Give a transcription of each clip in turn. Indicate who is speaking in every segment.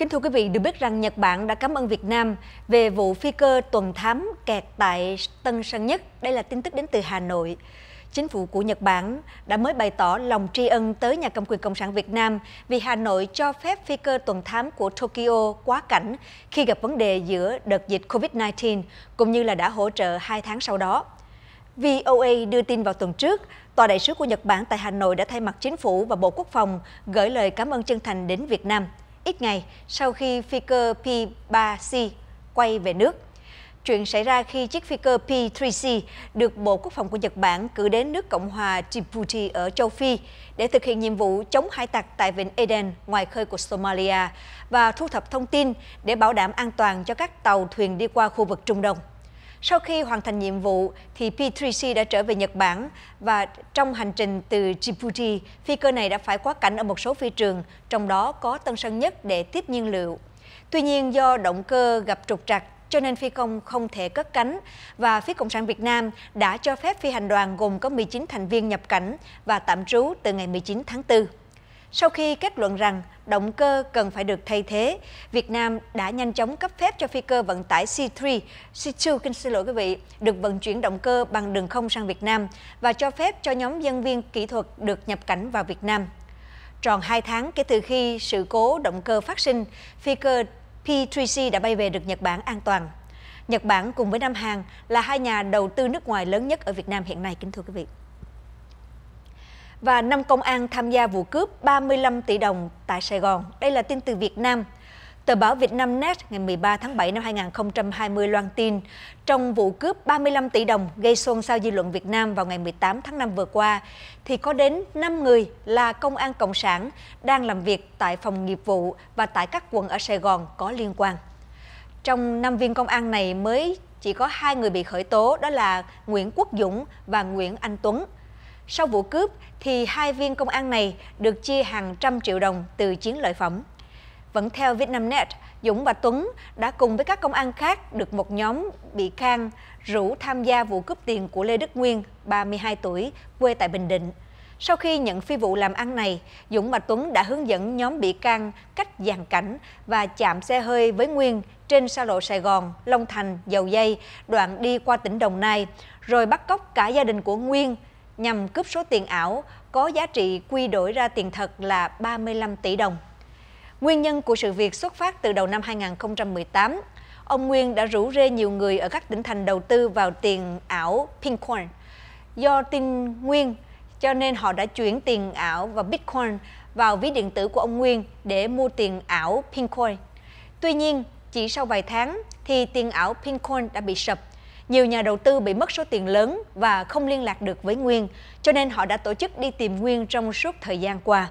Speaker 1: Kính thưa quý vị, được biết rằng Nhật Bản đã cảm ơn Việt Nam về vụ phi cơ tuần thám kẹt tại Tân Sơn Nhất. Đây là tin tức đến từ Hà Nội. Chính phủ của Nhật Bản đã mới bày tỏ lòng tri ân tới nhà cầm quyền Cộng sản Việt Nam vì Hà Nội cho phép phi cơ tuần thám của Tokyo quá cảnh khi gặp vấn đề giữa đợt dịch COVID-19, cũng như là đã hỗ trợ hai tháng sau đó. VOA đưa tin vào tuần trước, Tòa đại sứ của Nhật Bản tại Hà Nội đã thay mặt chính phủ và Bộ Quốc phòng gửi lời cảm ơn chân thành đến Việt Nam ít ngày sau khi phi cơ P-3C quay về nước. Chuyện xảy ra khi chiếc phi cơ P-3C được Bộ Quốc phòng của Nhật Bản cử đến nước Cộng hòa Djibouti ở châu Phi để thực hiện nhiệm vụ chống hải tặc tại vịnh Eden ngoài khơi của Somalia và thu thập thông tin để bảo đảm an toàn cho các tàu thuyền đi qua khu vực Trung Đông. Sau khi hoàn thành nhiệm vụ, thì P3C đã trở về Nhật Bản và trong hành trình từ Djibouti, phi cơ này đã phải quá cảnh ở một số phi trường, trong đó có Tân Sơn Nhất để tiếp nhiên liệu. Tuy nhiên do động cơ gặp trục trặc cho nên phi công không thể cất cánh và phía Cộng sản Việt Nam đã cho phép phi hành đoàn gồm có 19 thành viên nhập cảnh và tạm trú từ ngày 19 tháng 4. Sau khi kết luận rằng động cơ cần phải được thay thế, Việt Nam đã nhanh chóng cấp phép cho phi cơ vận tải C3, C2, xin lỗi quý vị, được vận chuyển động cơ bằng đường không sang Việt Nam và cho phép cho nhóm nhân viên kỹ thuật được nhập cảnh vào Việt Nam. Tròn 2 tháng kể từ khi sự cố động cơ phát sinh, phi cơ P3C đã bay về được Nhật Bản an toàn. Nhật Bản cùng với Nam Hàn là hai nhà đầu tư nước ngoài lớn nhất ở Việt Nam hiện nay, kính thưa quý vị và 5 công an tham gia vụ cướp 35 tỷ đồng tại Sài Gòn. Đây là tin từ Việt Nam. Tờ báo Việt Nam Net ngày 13 tháng 7 năm 2020 loan tin trong vụ cướp 35 tỷ đồng gây xôn xao dư luận Việt Nam vào ngày 18 tháng 5 vừa qua thì có đến 5 người là công an cộng sản đang làm việc tại phòng nghiệp vụ và tại các quận ở Sài Gòn có liên quan. Trong 5 viên công an này mới chỉ có hai người bị khởi tố đó là Nguyễn Quốc Dũng và Nguyễn Anh Tuấn. Sau vụ cướp thì hai viên công an này được chia hàng trăm triệu đồng từ chiến lợi phẩm. Vẫn theo Vietnamnet, Dũng và Tuấn đã cùng với các công an khác được một nhóm bị can rủ tham gia vụ cướp tiền của Lê Đức Nguyên, 32 tuổi, quê tại Bình Định. Sau khi nhận phi vụ làm ăn này, Dũng và Tuấn đã hướng dẫn nhóm bị can cách dàn cảnh và chạm xe hơi với Nguyên trên xa lộ Sài Gòn, Long Thành, Dầu Dây, đoạn đi qua tỉnh Đồng Nai, rồi bắt cóc cả gia đình của Nguyên nhằm cướp số tiền ảo có giá trị quy đổi ra tiền thật là 35 tỷ đồng. Nguyên nhân của sự việc xuất phát từ đầu năm 2018, ông Nguyên đã rủ rê nhiều người ở các tỉnh thành đầu tư vào tiền ảo Pincoin. Do tin Nguyên, cho nên họ đã chuyển tiền ảo và Bitcoin vào ví điện tử của ông Nguyên để mua tiền ảo Pincoin. Tuy nhiên, chỉ sau vài tháng thì tiền ảo Pincoin đã bị sập nhiều nhà đầu tư bị mất số tiền lớn và không liên lạc được với Nguyên, cho nên họ đã tổ chức đi tìm Nguyên trong suốt thời gian qua.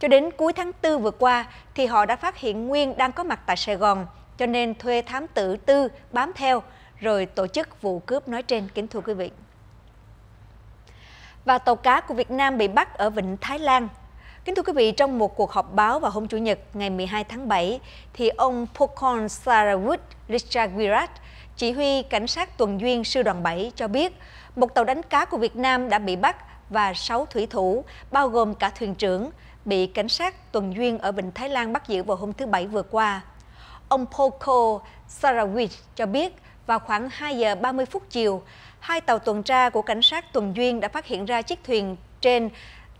Speaker 1: Cho đến cuối tháng 4 vừa qua thì họ đã phát hiện Nguyên đang có mặt tại Sài Gòn, cho nên thuê thám tử Tư bám theo rồi tổ chức vụ cướp nói trên kính thưa quý vị. Và tàu cá của Việt Nam bị bắt ở Vịnh Thái Lan. Kính thưa quý vị, trong một cuộc họp báo vào hôm Chủ nhật ngày 12 tháng 7, thì ông Pokorn Sarawut Richagirat, chỉ huy Cảnh sát Tuần Duyên Sư đoàn 7 cho biết, một tàu đánh cá của Việt Nam đã bị bắt và 6 thủy thủ, bao gồm cả thuyền trưởng, bị Cảnh sát Tuần Duyên ở Vịnh Thái Lan bắt giữ vào hôm thứ Bảy vừa qua. Ông Poco Sarawit cho biết, vào khoảng 2 giờ 30 phút chiều, hai tàu tuần tra của Cảnh sát Tuần Duyên đã phát hiện ra chiếc thuyền trên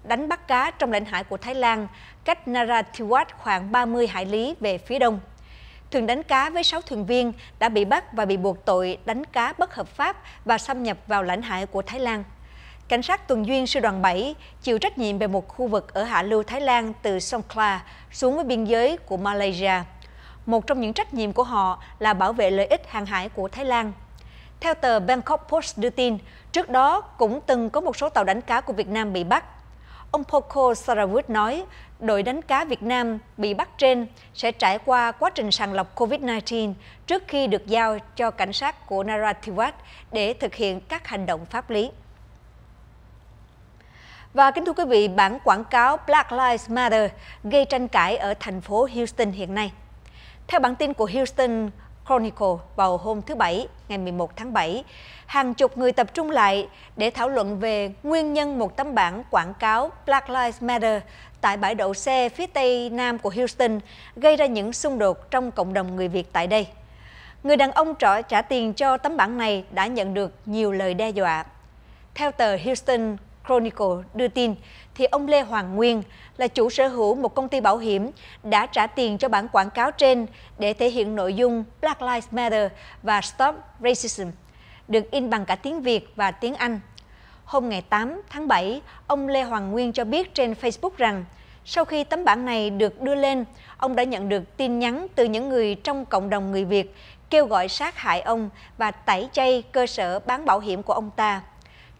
Speaker 1: đánh bắt cá trong lãnh hải của Thái Lan, cách Narathiwat khoảng 30 hải lý về phía đông thuyền đánh cá với 6 thuyền viên đã bị bắt và bị buộc tội đánh cá bất hợp pháp và xâm nhập vào lãnh hải của Thái Lan. Cảnh sát tuần duyên sư đoàn 7 chịu trách nhiệm về một khu vực ở hạ lưu Thái Lan từ sông Songkla xuống với biên giới của Malaysia. Một trong những trách nhiệm của họ là bảo vệ lợi ích hàng hải của Thái Lan. Theo tờ Bangkok Post đưa tin, trước đó cũng từng có một số tàu đánh cá của Việt Nam bị bắt Ông Poko Sarawut nói, đội đánh cá Việt Nam bị bắt trên sẽ trải qua quá trình sàng lọc COVID-19 trước khi được giao cho cảnh sát của Narathiwat để thực hiện các hành động pháp lý. Và kính thưa quý vị, bản quảng cáo Black Lives Matter gây tranh cãi ở thành phố Houston hiện nay. Theo bản tin của Houston Chronicle vào hôm thứ Bảy, ngày 11 tháng 7, hàng chục người tập trung lại để thảo luận về nguyên nhân một tấm bảng quảng cáo Black Lives Matter tại bãi đậu xe phía tây nam của Houston gây ra những xung đột trong cộng đồng người Việt tại đây. Người đàn ông trọ trả tiền cho tấm bảng này đã nhận được nhiều lời đe dọa. Theo tờ Houston Chronicle đưa tin, thì ông Lê Hoàng Nguyên là chủ sở hữu một công ty bảo hiểm đã trả tiền cho bản quảng cáo trên để thể hiện nội dung Black Lives Matter và Stop Racism, được in bằng cả tiếng Việt và tiếng Anh. Hôm ngày 8 tháng 7, ông Lê Hoàng Nguyên cho biết trên Facebook rằng sau khi tấm bản này được đưa lên, ông đã nhận được tin nhắn từ những người trong cộng đồng người Việt kêu gọi sát hại ông và tẩy chay cơ sở bán bảo hiểm của ông ta.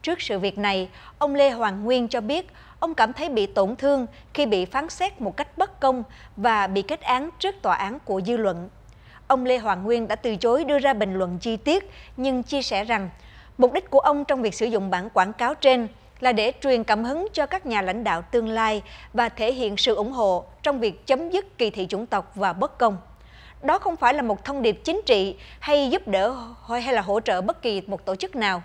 Speaker 1: Trước sự việc này, ông Lê Hoàng Nguyên cho biết ông cảm thấy bị tổn thương khi bị phán xét một cách bất công và bị kết án trước tòa án của dư luận. Ông Lê Hoàng Nguyên đã từ chối đưa ra bình luận chi tiết nhưng chia sẻ rằng mục đích của ông trong việc sử dụng bản quảng cáo trên là để truyền cảm hứng cho các nhà lãnh đạo tương lai và thể hiện sự ủng hộ trong việc chấm dứt kỳ thị chủng tộc và bất công. Đó không phải là một thông điệp chính trị hay giúp đỡ hay là hỗ trợ bất kỳ một tổ chức nào.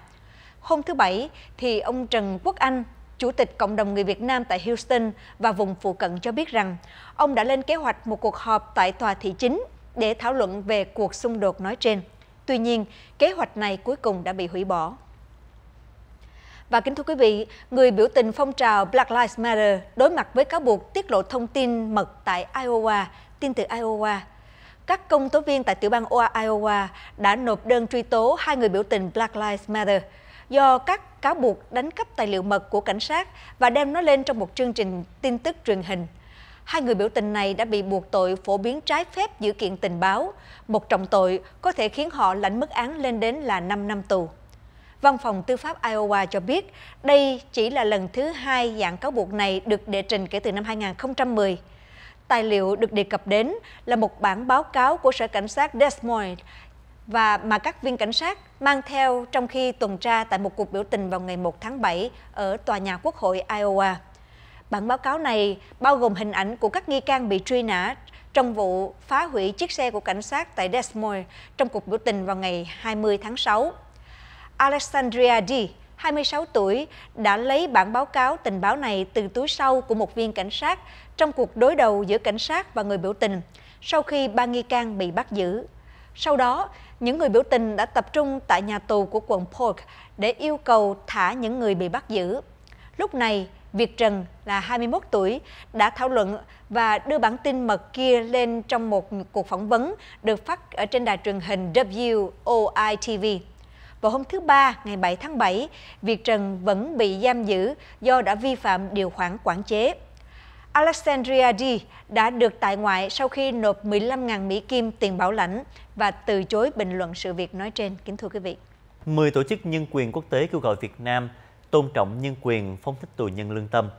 Speaker 1: Hôm thứ Bảy, thì ông Trần Quốc Anh, Chủ tịch Cộng đồng người Việt Nam tại Houston và vùng phụ cận cho biết rằng ông đã lên kế hoạch một cuộc họp tại tòa thị chính để thảo luận về cuộc xung đột nói trên. Tuy nhiên, kế hoạch này cuối cùng đã bị hủy bỏ. Và kính thưa quý vị, người biểu tình phong trào Black Lives Matter đối mặt với cáo buộc tiết lộ thông tin mật tại Iowa, tin từ Iowa. Các công tố viên tại tiểu bang Iowa đã nộp đơn truy tố hai người biểu tình Black Lives Matter – do các cáo buộc đánh cắp tài liệu mật của cảnh sát và đem nó lên trong một chương trình tin tức truyền hình. Hai người biểu tình này đã bị buộc tội phổ biến trái phép dữ kiện tình báo, một trọng tội có thể khiến họ lãnh mức án lên đến là 5 năm tù. Văn phòng Tư pháp Iowa cho biết đây chỉ là lần thứ hai dạng cáo buộc này được đệ trình kể từ năm 2010. Tài liệu được đề cập đến là một bản báo cáo của Sở Cảnh sát Des Moines và mà các viên cảnh sát mang theo trong khi tuần tra tại một cuộc biểu tình vào ngày 1 tháng 7 ở tòa nhà Quốc hội Iowa. Bản báo cáo này bao gồm hình ảnh của các nghi can bị truy nã trong vụ phá hủy chiếc xe của cảnh sát tại Des Moines trong cuộc biểu tình vào ngày 20 tháng 6. Alexandria D, 26 tuổi, đã lấy bản báo cáo tình báo này từ túi sau của một viên cảnh sát trong cuộc đối đầu giữa cảnh sát và người biểu tình sau khi ba nghi can bị bắt giữ. Sau đó, những người biểu tình đã tập trung tại nhà tù của quận Polk để yêu cầu thả những người bị bắt giữ. Lúc này, Việt Trần là 21 tuổi đã thảo luận và đưa bản tin mật kia lên trong một cuộc phỏng vấn được phát ở trên đài truyền hình WOI TV. Vào hôm thứ Ba, ngày 7 tháng 7, Việt Trần vẫn bị giam giữ do đã vi phạm điều khoản quản chế. Alexandria D đã được tại ngoại sau khi nộp 15.000 Mỹ Kim tiền bảo lãnh và từ chối bình luận sự việc nói trên. Kính thưa quý vị.
Speaker 2: 10 tổ chức nhân quyền quốc tế kêu gọi Việt Nam tôn trọng nhân quyền phóng thích tù nhân lương tâm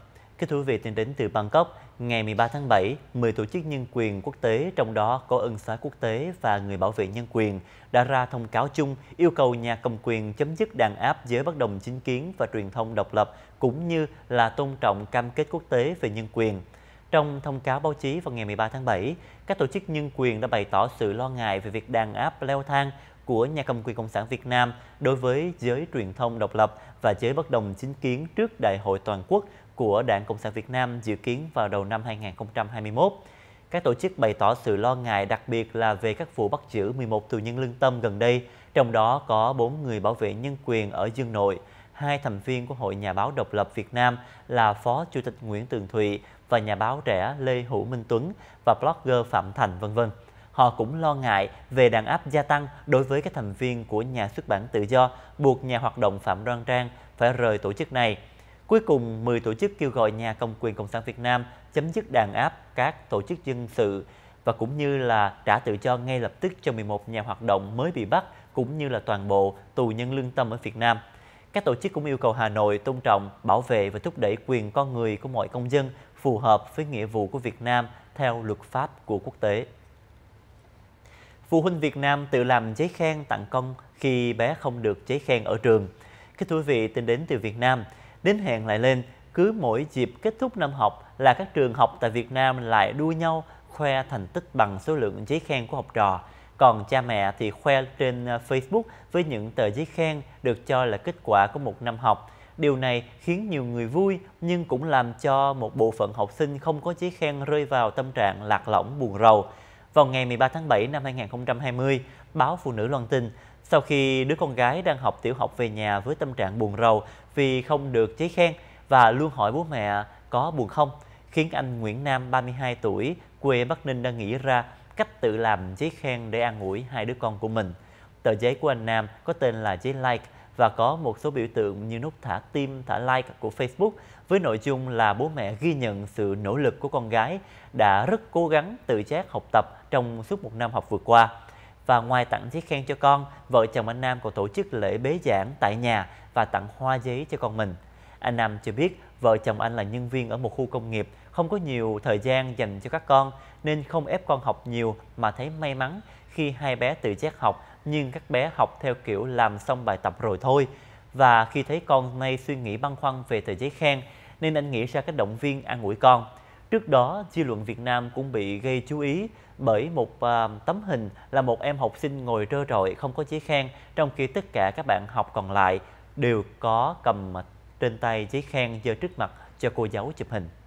Speaker 2: Kính thưa quý vị, tin đến từ Bangkok, ngày 13 tháng 7, 10 tổ chức nhân quyền quốc tế, trong đó có ân xá quốc tế và người bảo vệ nhân quyền, đã ra thông cáo chung yêu cầu nhà cầm quyền chấm dứt đàn áp giới bất đồng chính kiến và truyền thông độc lập, cũng như là tôn trọng cam kết quốc tế về nhân quyền. Trong thông cáo báo chí vào ngày 13 tháng 7, các tổ chức nhân quyền đã bày tỏ sự lo ngại về việc đàn áp leo thang của nhà cầm quyền Cộng sản Việt Nam đối với giới truyền thông độc lập và giới bất đồng chính kiến trước Đại hội Toàn quốc của Đảng Cộng sản Việt Nam dự kiến vào đầu năm 2021. Các tổ chức bày tỏ sự lo ngại đặc biệt là về các vụ bắt giữ 11 tù nhân lương tâm gần đây, trong đó có 4 người bảo vệ nhân quyền ở Dương Nội, hai thành viên của Hội Nhà báo Độc lập Việt Nam là Phó Chủ tịch Nguyễn Tường Thụy và nhà báo trẻ Lê Hữu Minh Tuấn và blogger Phạm Thành vân vân. Họ cũng lo ngại về đàn áp gia tăng đối với các thành viên của nhà xuất bản tự do buộc nhà hoạt động Phạm Đoan Trang phải rời tổ chức này. Cuối cùng, 10 tổ chức kêu gọi nhà công quyền Cộng sản Việt Nam chấm dứt đàn áp các tổ chức dân sự và cũng như là trả tự do ngay lập tức cho 11 nhà hoạt động mới bị bắt cũng như là toàn bộ tù nhân lương tâm ở Việt Nam. Các tổ chức cũng yêu cầu Hà Nội tôn trọng, bảo vệ và thúc đẩy quyền con người của mọi công dân phù hợp với nghĩa vụ của Việt Nam theo luật pháp của quốc tế. Phụ huynh Việt Nam tự làm giấy khen tặng con khi bé không được giấy khen ở trường. Các thú vị tin đến từ Việt Nam – Đến hẹn lại lên, cứ mỗi dịp kết thúc năm học là các trường học tại Việt Nam lại đua nhau khoe thành tích bằng số lượng giấy khen của học trò. Còn cha mẹ thì khoe trên ờ, Facebook với những tờ giấy khen được cho là kết quả của một năm học. Điều này khiến nhiều người vui nhưng cũng làm cho một bộ phận học sinh không có giấy khen rơi vào tâm trạng lạc lõng buồn rầu. Vào ngày 13 tháng 7 năm 2020, báo Phụ nữ loan tin sau khi đứa con gái đang học tiểu học về nhà với tâm trạng buồn rầu vì không được giấy khen và luôn hỏi bố mẹ có buồn không, khiến anh Nguyễn Nam 32 tuổi quê Bắc Ninh đang nghĩ ra cách tự làm giấy khen để an ủi hai đứa con của mình. Tờ giấy của anh Nam có tên là giấy like và có một số biểu tượng như nút thả tim, thả like của Facebook với nội dung là bố mẹ ghi nhận sự nỗ lực của con gái đã rất cố gắng tự giác học tập trong suốt một năm học vừa qua. Và ngoài tặng chiếc khen cho con, vợ chồng anh Nam còn tổ chức lễ bế giảng tại nhà và tặng hoa giấy cho con mình. Anh Nam cho biết vợ chồng anh là nhân viên ở một khu công nghiệp, không có nhiều thời gian dành cho các con nên không ép con học nhiều mà thấy may mắn khi hai bé tự giác học nhưng các bé học theo kiểu làm xong bài tập rồi thôi. Và khi thấy con nay suy nghĩ băn khoăn về tờ giấy khen nên anh nghĩ ra cách động viên an ủi con. Trước đó, dư luận Việt Nam cũng bị gây chú ý bởi một uh, tấm hình là một em học sinh ngồi trơ trọi không có giấy khen, trong khi tất cả các bạn học còn lại đều có cầm trên tay giấy khen giơ trước mặt cho cô giáo chụp hình.